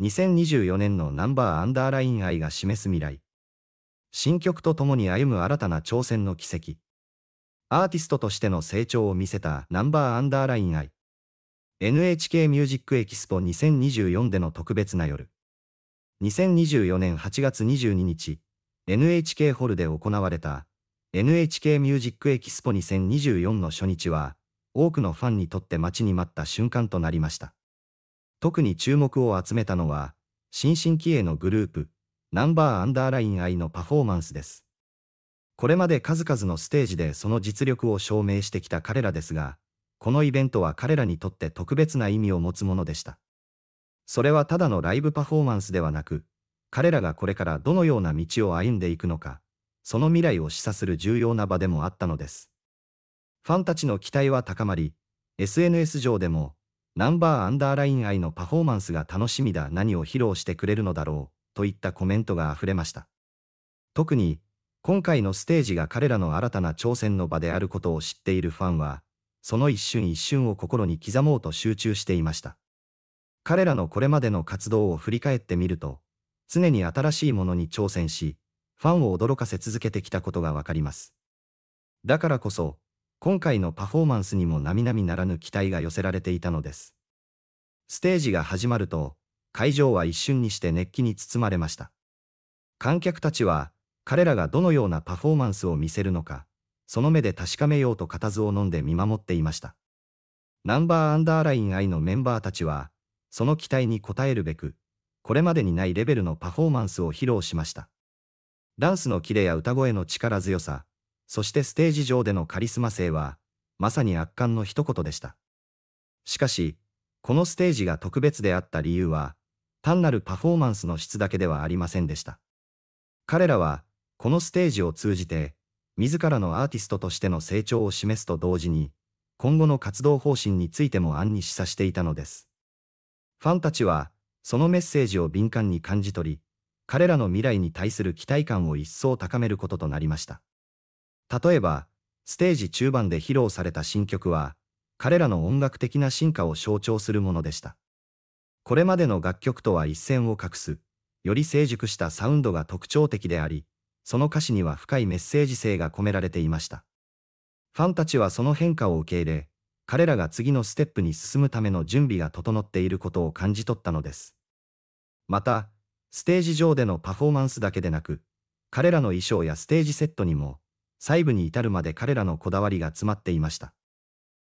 2024年のナンバーアンダーライン愛が示す未来。新曲と共に歩む新たな挑戦の奇跡。アーティストとしての成長を見せたナンバーアンダーライン愛。NHK ミュージックエキスポ2024での特別な夜。2024年8月22日、NHK ホールで行われた NHK ミュージックエキスポ2024の初日は、多くのファンにとって待ちに待った瞬間となりました。特に注目を集めたのは、新進気鋭のグループ、ナンバーアンダーライン愛のパフォーマンスです。これまで数々のステージでその実力を証明してきた彼らですが、このイベントは彼らにとって特別な意味を持つものでした。それはただのライブパフォーマンスではなく、彼らがこれからどのような道を歩んでいくのか、その未来を示唆する重要な場でもあったのです。ファンたちの期待は高まり、SNS 上でもナンバーアンダーライン愛のパフォーマンスが楽しみだ何を披露してくれるのだろうといったコメントが溢れました。特に今回のステージが彼らの新たな挑戦の場であることを知っているファンはその一瞬一瞬を心に刻もうと集中していました。彼らのこれまでの活動を振り返ってみると常に新しいものに挑戦しファンを驚かせ続けてきたことがわかります。だからこそ今回のパフォーマンスにも並々ならぬ期待が寄せられていたのです。ステージが始まると、会場は一瞬にして熱気に包まれました。観客たちは、彼らがどのようなパフォーマンスを見せるのか、その目で確かめようと固唾を飲んで見守っていました。ナンバーアンダーライン愛のメンバーたちは、その期待に応えるべく、これまでにないレベルのパフォーマンスを披露しました。ダンスのキレや歌声の力強さ、そしてステージ上でのカリスマ性は、まさに圧巻の一言でした。しかし、このステージが特別であった理由は、単なるパフォーマンスの質だけではありませんでした。彼らは、このステージを通じて、自らのアーティストとしての成長を示すと同時に、今後の活動方針についても暗に示唆していたのです。ファンたちは、そのメッセージを敏感に感じ取り、彼らの未来に対する期待感を一層高めることとなりました。例えば、ステージ中盤で披露された新曲は、彼らの音楽的な進化を象徴するものでした。これまでの楽曲とは一線を画す、より成熟したサウンドが特徴的であり、その歌詞には深いメッセージ性が込められていました。ファンたちはその変化を受け入れ、彼らが次のステップに進むための準備が整っていることを感じ取ったのです。また、ステージ上でのパフォーマンスだけでなく、彼らの衣装やステージセットにも、細部に至るまで彼らのこだわりが詰まっていました。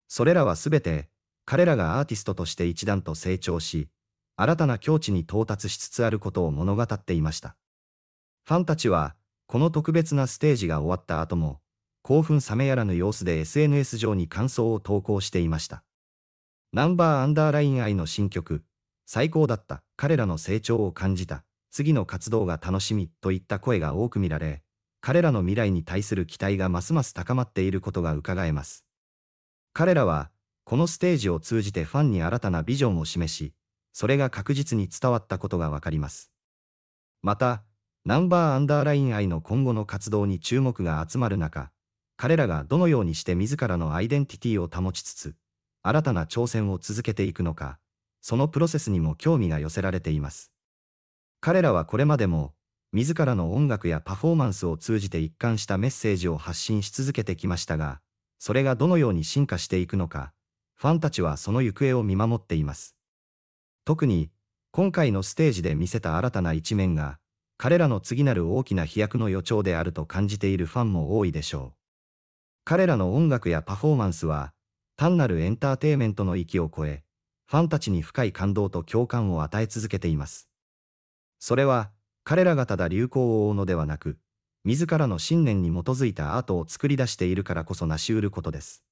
それらはすべて、彼らがアーティストとして一段と成長し、新たな境地に到達しつつあることを物語っていました。ファンたちは、この特別なステージが終わった後も、興奮冷めやらぬ様子で SNS 上に感想を投稿していました。ナンバーアンダーライン愛の新曲、最高だった、彼らの成長を感じた、次の活動が楽しみ、といった声が多く見られ、彼らの未来に対する期待がますます高まっていることが伺えます。彼らは、このステージを通じてファンに新たなビジョンを示し、それが確実に伝わったことがわかります。また、ナンバーアンダーライン愛の今後の活動に注目が集まる中、彼らがどのようにして自らのアイデンティティを保ちつつ、新たな挑戦を続けていくのか、そのプロセスにも興味が寄せられています。彼らはこれまでも、自らの音楽やパフォーマンスを通じて一貫したメッセージを発信し続けてきましたが、それがどのように進化していくのか、ファンたちはその行方を見守っています。特に、今回のステージで見せた新たな一面が、彼らの次なる大きな飛躍の予兆であると感じているファンも多いでしょう。彼らの音楽やパフォーマンスは、単なるエンターテイメントの域を超え、ファンたちに深い感動と共感を与え続けています。それは、彼らがただ流行を追うのではなく、自らの信念に基づいたアートを作り出しているからこそ成し得ることです。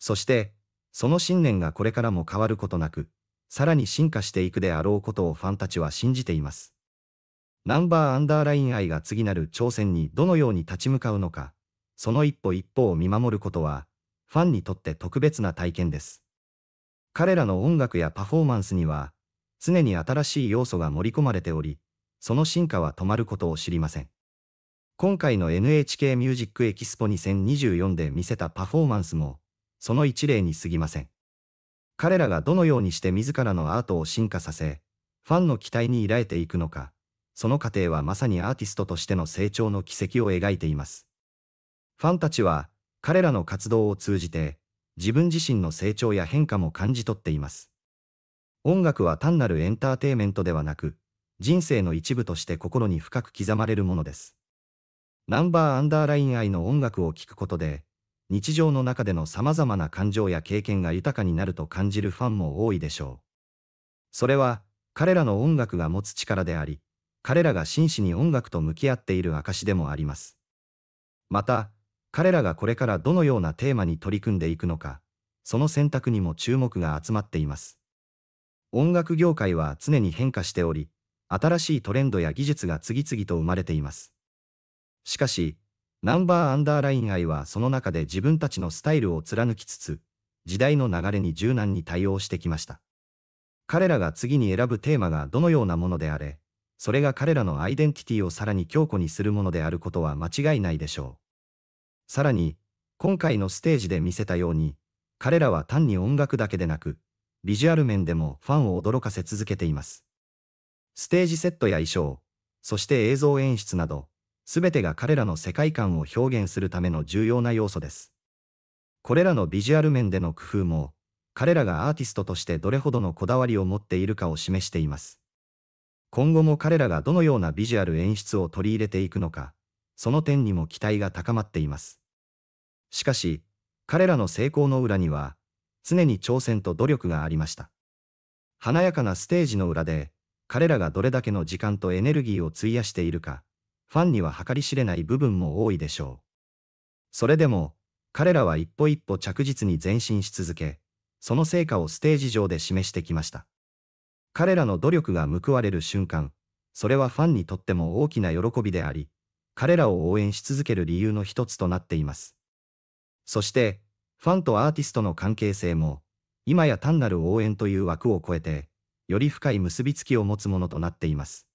そして、その信念がこれからも変わることなく、さらに進化していくであろうことをファンたちは信じています。ナンバーアンダーライン愛が次なる挑戦にどのように立ち向かうのか、その一歩一歩を見守ることは、ファンにとって特別な体験です。彼らの音楽やパフォーマンスには、常に新しい要素が盛り込まれており、その進化は止まることを知りません。今回の NHK ミュージックエキスポ2024で見せたパフォーマンスも、その一例に過ぎません。彼らがどのようにして自らのアートを進化させ、ファンの期待に抱いていくのか、その過程はまさにアーティストとしての成長の軌跡を描いています。ファンたちは、彼らの活動を通じて、自分自身の成長や変化も感じ取っています。音楽は単なるエンターテイメントではなく、人生の一部として心に深く刻まれるものです。ナンバーアンダーライン愛の音楽を聴くことで、日常の中での様々な感情や経験が豊かになると感じるファンも多いでしょう。それは、彼らの音楽が持つ力であり、彼らが真摯に音楽と向き合っている証でもあります。また、彼らがこれからどのようなテーマに取り組んでいくのか、その選択にも注目が集まっています。音楽業界は常に変化しており、新しいトレンドや技術が次々と生まれています。しかし、ナンバーアンダーライン愛はその中で自分たちのスタイルを貫きつつ、時代の流れに柔軟に対応してきました。彼らが次に選ぶテーマがどのようなものであれ、それが彼らのアイデンティティをさらに強固にするものであることは間違いないでしょう。さらに、今回のステージで見せたように、彼らは単に音楽だけでなく、ビジュアル面でもファンを驚かせ続けています。ステージセットや衣装、そして映像演出など、すべてが彼らの世界観を表現するための重要な要素です。これらのビジュアル面での工夫も、彼らがアーティストとしてどれほどのこだわりを持っているかを示しています。今後も彼らがどのようなビジュアル演出を取り入れていくのか、その点にも期待が高まっています。しかし、彼らの成功の裏には、常に挑戦と努力がありました。華やかなステージの裏で、彼らがどれだけの時間とエネルギーを費やしているか、ファンには計り知れない部分も多いでしょう。それでも、彼らは一歩一歩着実に前進し続け、その成果をステージ上で示してきました。彼らの努力が報われる瞬間、それはファンにとっても大きな喜びであり、彼らを応援し続ける理由の一つとなっています。そして、ファンとアーティストの関係性も、今や単なる応援という枠を超えて、より深い結びつきを持つものとなっています。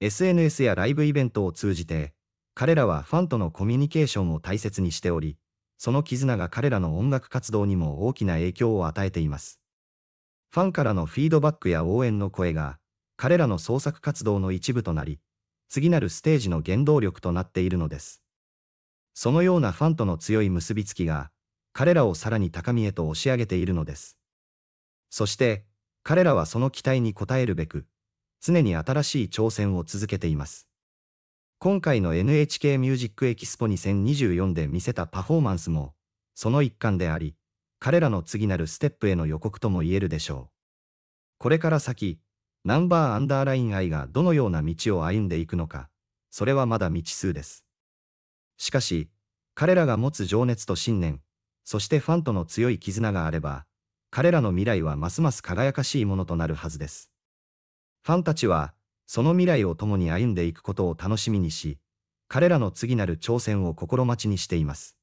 SNS やライブイベントを通じて、彼らはファンとのコミュニケーションを大切にしており、その絆が彼らの音楽活動にも大きな影響を与えています。ファンからのフィードバックや応援の声が、彼らの創作活動の一部となり、次なるステージの原動力となっているのです。そのようなファンとの強い結びつきが、彼らをさらに高みへと押し上げているのです。そして、彼らはその期待に応えるべく、常に新しい挑戦を続けています。今回の NHK ミュージックエキスポ2024で見せたパフォーマンスも、その一環であり、彼らの次なるステップへの予告とも言えるでしょう。これから先、ナンバーアンダーライン愛がどのような道を歩んでいくのか、それはまだ未知数です。しかし、彼らが持つ情熱と信念、そしてファンとの強い絆があれば、彼らの未来はますます輝かしいものとなるはずです。ファンたちは、その未来を共に歩んでいくことを楽しみにし、彼らの次なる挑戦を心待ちにしています。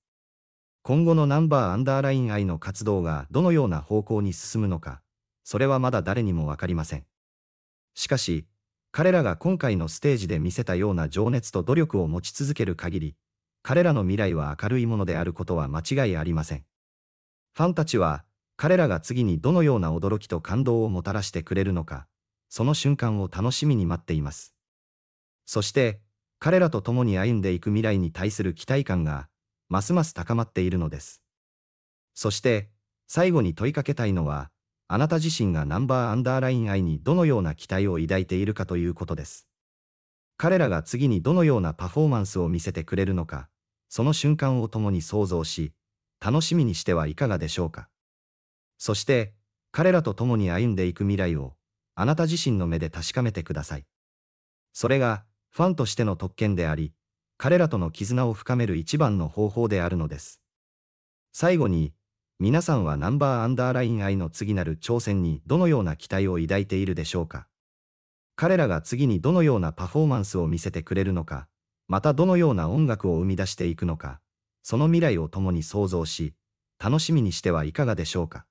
今後のナンバーアンダーライン愛の活動がどのような方向に進むのか、それはまだ誰にもわかりません。しかし、彼らが今回のステージで見せたような情熱と努力を持ち続ける限り、彼らの未来は明るいものであることは間違いありません。ファンたちは、彼らが次にどのような驚きと感動をもたらしてくれるのか、その瞬間を楽しみに待っています。そして、彼らと共に歩んでいく未来に対する期待感が、ますます高まっているのです。そして、最後に問いかけたいのは、あなた自身がナンバーアンダーライン愛にどのような期待を抱いているかということです。彼らが次にどのようなパフォーマンスを見せてくれるのか、その瞬間を共に想像し、楽しみにしてはいかがでしょうか。そして、彼らと共に歩んでいく未来を、あなた自身の目で確かめてください。それが、ファンとしての特権であり、彼らとの絆を深める一番の方法であるのです。最後に、皆さんはナンバーアンダーライン愛の次なる挑戦にどのような期待を抱いているでしょうか彼らが次にどのようなパフォーマンスを見せてくれるのか、またどのような音楽を生み出していくのか、その未来を共に想像し、楽しみにしてはいかがでしょうか